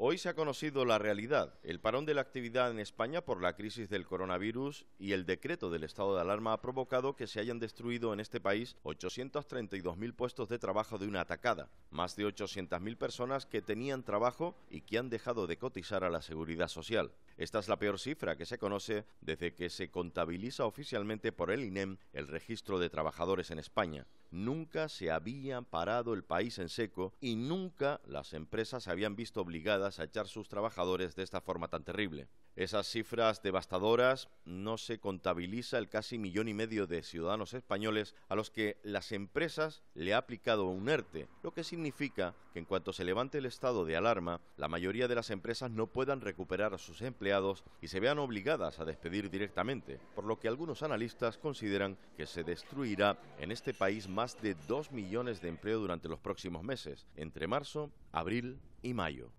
Hoy se ha conocido la realidad, el parón de la actividad en España por la crisis del coronavirus y el decreto del estado de alarma ha provocado que se hayan destruido en este país 832.000 puestos de trabajo de una atacada, más de 800.000 personas que tenían trabajo y que han dejado de cotizar a la seguridad social. Esta es la peor cifra que se conoce desde que se contabiliza oficialmente por el INEM el registro de trabajadores en España nunca se había parado el país en seco y nunca las empresas se habían visto obligadas a echar sus trabajadores de esta forma tan terrible esas cifras devastadoras, no se contabiliza el casi millón y medio de ciudadanos españoles a los que las empresas le ha aplicado un ERTE, lo que significa que en cuanto se levante el estado de alarma, la mayoría de las empresas no puedan recuperar a sus empleados y se vean obligadas a despedir directamente, por lo que algunos analistas consideran que se destruirá en este país más de 2 millones de empleo durante los próximos meses, entre marzo, abril y mayo.